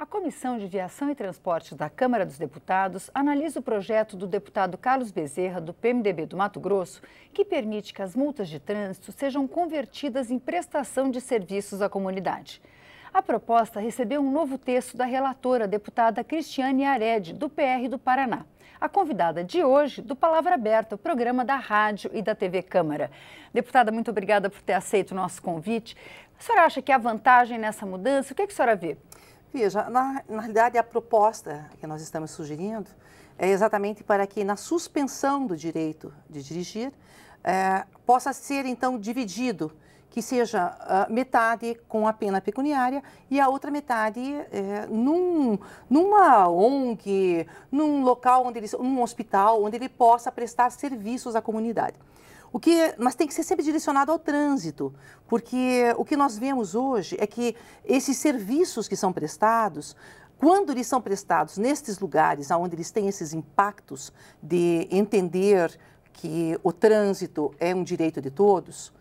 a Comissão de Viação e Transportes da Câmara dos Deputados analisa o projeto do deputado Carlos Bezerra, do PMDB do Mato Grosso, que permite que as multas de trânsito sejam convertidas em prestação de serviços à comunidade. A proposta recebeu um novo texto da relatora, deputada Cristiane Arede, do PR do Paraná. A convidada de hoje do Palavra Aberta, o programa da rádio e da TV Câmara. Deputada, muito obrigada por ter aceito o nosso convite. A senhora acha que há vantagem nessa mudança? O que, é que a senhora vê? Veja, na, na realidade, a proposta que nós estamos sugerindo é exatamente para que, na suspensão do direito de dirigir, é, possa ser então dividido que seja uh, metade com a pena pecuniária e a outra metade é, num, numa ONG, num local onde ele, num hospital onde ele possa prestar serviços à comunidade. O que, mas tem que ser sempre direcionado ao trânsito, porque o que nós vemos hoje é que esses serviços que são prestados, quando eles são prestados nestes lugares onde eles têm esses impactos de entender que o trânsito é um direito de todos,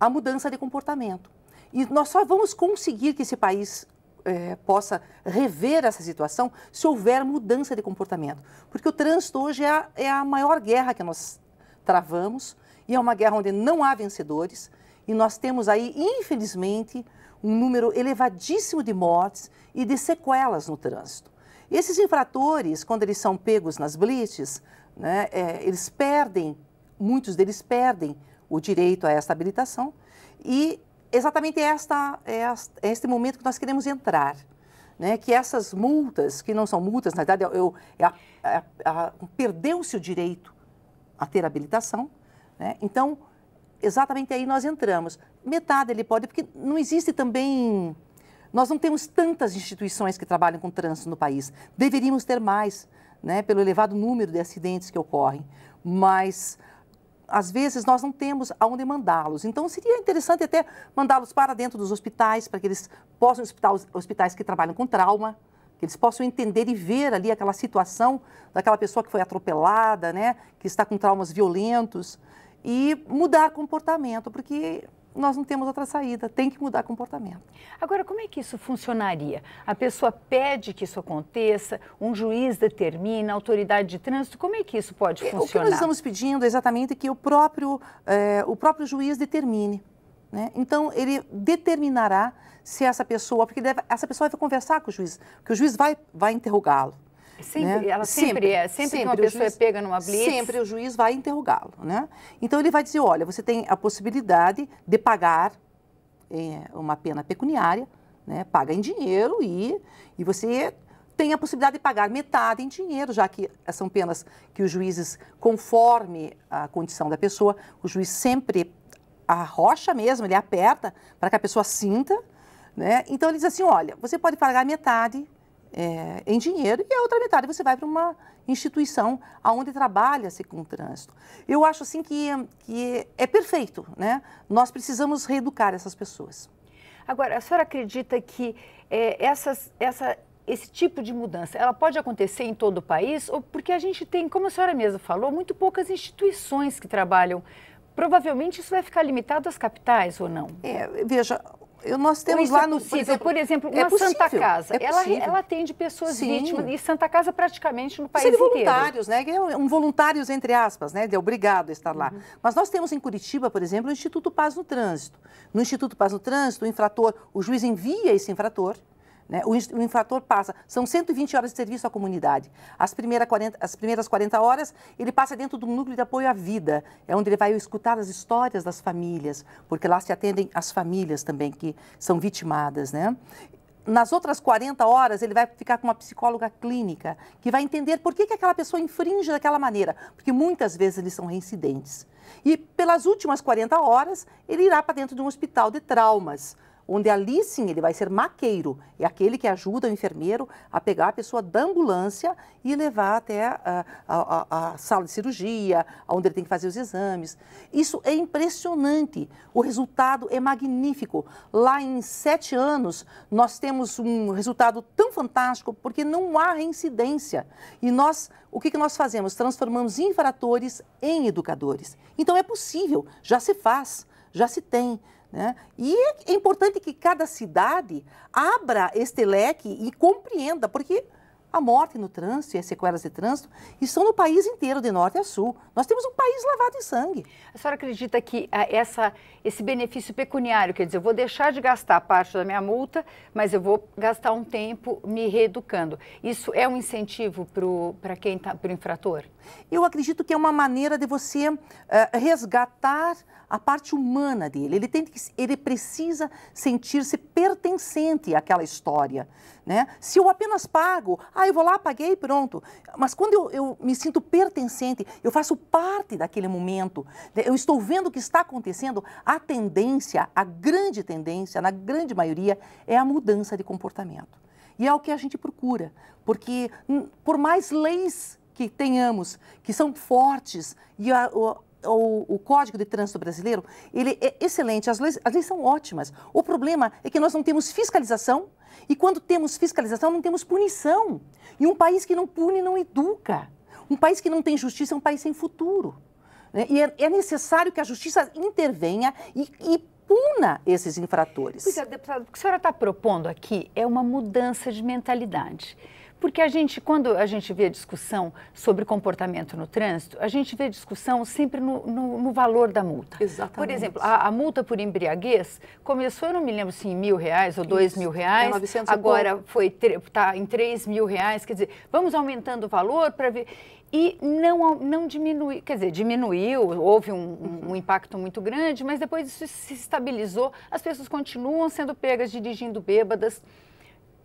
a mudança de comportamento. E nós só vamos conseguir que esse país é, possa rever essa situação se houver mudança de comportamento. Porque o trânsito hoje é a, é a maior guerra que nós travamos e é uma guerra onde não há vencedores. E nós temos aí, infelizmente, um número elevadíssimo de mortes e de sequelas no trânsito. Esses infratores, quando eles são pegos nas blitz, né, é, eles perdem, muitos deles perdem o direito a esta habilitação e exatamente esta, esta, é é este momento que nós queremos entrar. Né, que essas multas, que não são multas, na verdade, eu, é eu, eu, eu perdeu-se o direito a ter habilitação, né? Então, exatamente aí nós entramos. Metade ele pode, porque não existe também. Nós não temos tantas instituições que trabalham com trânsito no país. Deveríamos ter mais, né, pelo elevado número de acidentes que ocorrem. Mas, às vezes, nós não temos aonde mandá-los. Então, seria interessante até mandá-los para dentro dos hospitais, para que eles possam, hospitais, hospitais que trabalham com trauma, que eles possam entender e ver ali aquela situação daquela pessoa que foi atropelada, né, que está com traumas violentos e mudar comportamento, porque nós não temos outra saída, tem que mudar comportamento. Agora, como é que isso funcionaria? A pessoa pede que isso aconteça, um juiz determina, a autoridade de trânsito, como é que isso pode funcionar? É, o que nós estamos pedindo é exatamente que o próprio, eh, o próprio juiz determine. Né? Então, ele determinará se essa pessoa, porque deve, essa pessoa vai conversar com o juiz, porque o juiz vai, vai interrogá-lo. Sempre, né? Ela sempre, sempre, é. Sempre, sempre que uma pessoa é juiz, é pega numa blitz. Sempre o juiz vai interrogá-lo, né? Então ele vai dizer, olha, você tem a possibilidade de pagar é, uma pena pecuniária, né? Paga em dinheiro e, e você tem a possibilidade de pagar metade em dinheiro, já que são penas que os juízes, conforme a condição da pessoa, o juiz sempre arrocha mesmo, ele aperta para que a pessoa sinta, né? Então ele diz assim, olha, você pode pagar metade é, em dinheiro e a outra metade você vai para uma instituição aonde trabalha-se com o trânsito. Eu acho assim que, que é perfeito, né? Nós precisamos reeducar essas pessoas. Agora, a senhora acredita que é, essas, essa, esse tipo de mudança, ela pode acontecer em todo o país? Ou porque a gente tem, como a senhora mesma falou, muito poucas instituições que trabalham Provavelmente isso vai ficar limitado às capitais ou não? É, veja, nós temos é lá é no. Por exemplo, por é exemplo uma é possível, Santa Casa. É ela, ela atende pessoas Sim. vítimas e Santa Casa praticamente no país Seria voluntários, inteiro. né? É um voluntários, entre aspas, né? De obrigado a estar uhum. lá. Mas nós temos em Curitiba, por exemplo, o Instituto Paz no Trânsito. No Instituto Paz no Trânsito, o infrator, o juiz envia esse infrator né? O, o, infrator passa, são 120 horas de serviço à comunidade. As, primeira 40, as primeiras 40 horas, ele passa dentro do núcleo de apoio à vida, é onde ele vai escutar as histórias das famílias, porque lá se atendem as famílias também que são vitimadas. Né? nas outras 40 horas, ele vai ficar com uma psicóloga clínica, que vai entender por que, que aquela pessoa infringe daquela maneira, porque muitas vezes eles são reincidentes. E pelas últimas 40 horas, ele irá para dentro de um hospital de traumas, onde ali sim ele vai ser maqueiro, é aquele que ajuda o enfermeiro a pegar a pessoa da ambulância e levar até a, a, a, a, sala de cirurgia, onde ele tem que fazer os exames. Isso é impressionante, o resultado é magnífico. Lá em sete anos, nós temos um resultado tão fantástico, porque não há reincidência. E nós, o que, que nós fazemos? Transformamos infratores em educadores. Então é possível, já se faz já se tem. Né? E é, é importante que cada cidade abra este leque e compreenda, porque a morte no trânsito e as sequelas de trânsito estão no país inteiro, de norte a sul. Nós temos um país lavado em sangue. A senhora acredita que ah, essa, esse benefício pecuniário, quer dizer, eu vou deixar de gastar parte da minha multa, mas eu vou gastar um tempo me reeducando. Isso é um incentivo para quem tá, para o infrator? Eu acredito que é uma maneira de você uh, resgatar a parte humana dele. Ele, tem que, ele precisa sentir-se pertencente àquela história. Né? Se eu apenas pago, ah, eu vou lá, paguei, pronto. Mas quando eu, eu me sinto pertencente, eu faço parte daquele momento, né? eu estou vendo o que está acontecendo, a tendência, a grande tendência, na grande maioria, é a mudança de comportamento. E é o que a gente procura, porque hum, por mais leis que tenhamos, que são fortes e a, o, o, Código de Trânsito Brasileiro, ele é excelente, as leis, as leis são ótimas. O problema é que nós não temos fiscalização e quando temos fiscalização não temos punição. E um país que não pune não educa. Um país que não tem justiça é um país sem futuro. Né? E é, é, necessário que a justiça intervenha e, e puna esses infratores. Pois é, deputado, o que a senhora está propondo aqui é uma mudança de mentalidade. Porque a gente, quando a gente vê a discussão sobre comportamento no trânsito, a gente vê discussão sempre no, no, no valor da multa. Exatamente. Por exemplo, a, a, multa por embriaguez começou, eu não me lembro se em mil reais ou Isso. dois mil reais, é agora foi está em três mil reais, quer dizer, vamos aumentando o valor para ver e não, não diminui, quer dizer, diminuiu, houve um, um, impacto muito grande, mas depois isso se estabilizou, as pessoas continuam sendo pegas dirigindo bêbadas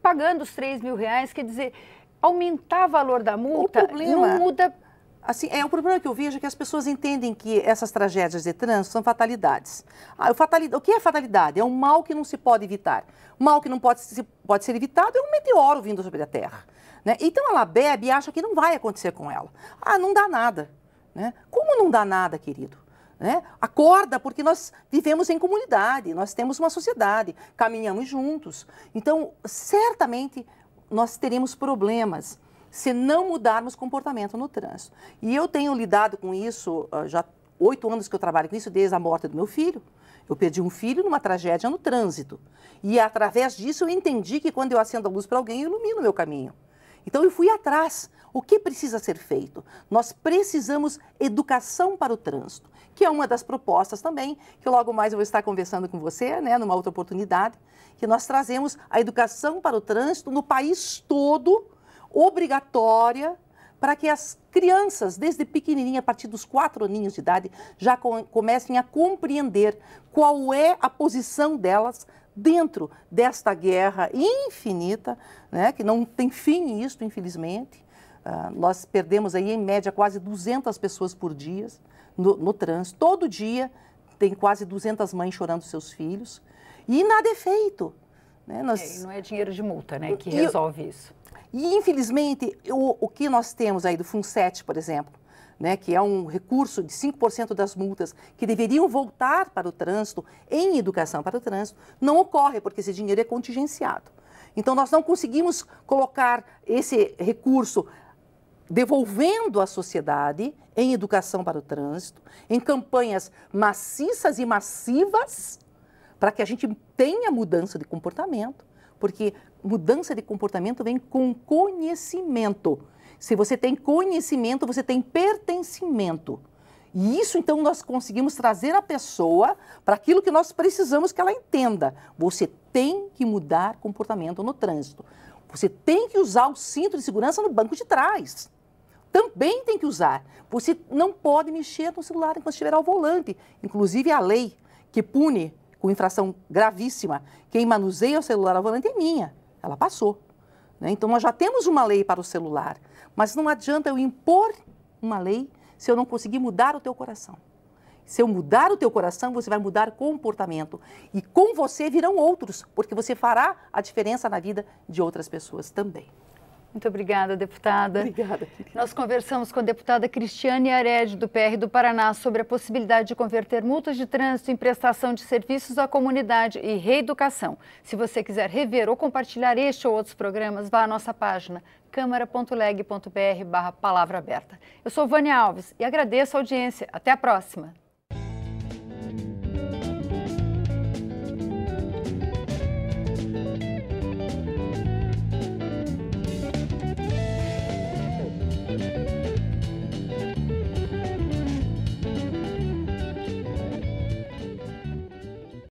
pagando os 3 mil reais, quer dizer, aumentar o valor da multa problema, não muda. Assim, é, o problema que eu vejo é que as pessoas entendem que essas tragédias de trânsito são fatalidades. Ah, o, fatalidade, o que é fatalidade? É um mal que não se pode evitar. O mal que não pode, se, pode ser evitado é um meteoro vindo sobre a Terra. Né? Então ela bebe e acha que não vai acontecer com ela. Ah, não dá nada. Né? Como não dá nada, querido? Né? Acorda, porque nós vivemos em comunidade, nós temos uma sociedade, caminhamos juntos. Então, certamente, nós teremos problemas se não mudarmos comportamento no trânsito. E eu tenho lidado com isso, ah, já oito anos que eu trabalho com isso, desde a morte do meu filho. Eu perdi um filho numa tragédia no trânsito. E através disso eu entendi que quando eu acendo a luz para alguém, eu ilumino o meu caminho. Então eu fui atrás. O que precisa ser feito? Nós precisamos educação para o trânsito que é uma das propostas também, que logo mais eu vou estar conversando com você, né, numa outra oportunidade, que nós trazemos a educação para o trânsito no país todo, obrigatória, para que as crianças, desde pequenininha, a partir dos quatro aninhos de idade, já comecem a compreender qual é a posição delas dentro desta guerra infinita, né, que não tem fim isto infelizmente. Uh, nós perdemos aí, em média, quase 200 pessoas por dia no, no trânsito. Todo dia tem quase 200 mães chorando seus filhos. E nada é feito. Né? Nós... É, não é dinheiro de multa né, que resolve isso. E, infelizmente, o, o que nós temos aí do FUNSET, por exemplo, né, que é um recurso de 5% das multas que deveriam voltar para o trânsito, em educação para o trânsito, não ocorre, porque esse dinheiro é contingenciado. Então, nós não conseguimos colocar esse recurso devolvendo à sociedade em educação para o trânsito, em campanhas maciças e massivas, para que a gente tenha mudança de comportamento, porque mudança de comportamento vem com conhecimento. Se você tem conhecimento, você tem pertencimento. E isso então nós conseguimos trazer a pessoa para aquilo que nós precisamos que ela entenda. Você tem que mudar comportamento no trânsito. Você tem que usar o cinto de segurança no banco de trás também tem que usar. Você não pode mexer no celular enquanto estiver ao volante. Inclusive, a lei que pune com infração gravíssima quem manuseia o celular ao volante é minha. Ela passou. Né? Então, nós já temos uma lei para o celular, mas não adianta eu impor uma lei se eu não conseguir mudar o teu coração. Se eu mudar o teu coração, você vai mudar comportamento. E com você virão outros, porque você fará a diferença na vida de outras pessoas também. Muito obrigada, deputada. Obrigada. Querida. Nós conversamos com a deputada Cristiane Ared, do PR do Paraná, sobre a possibilidade de converter multas de trânsito em prestação de serviços à comunidade e reeducação. Se você quiser rever ou compartilhar este ou outros programas, vá à nossa página câmara.leg.br barra palavra aberta. Eu sou Vânia Alves e agradeço a audiência. Até a próxima.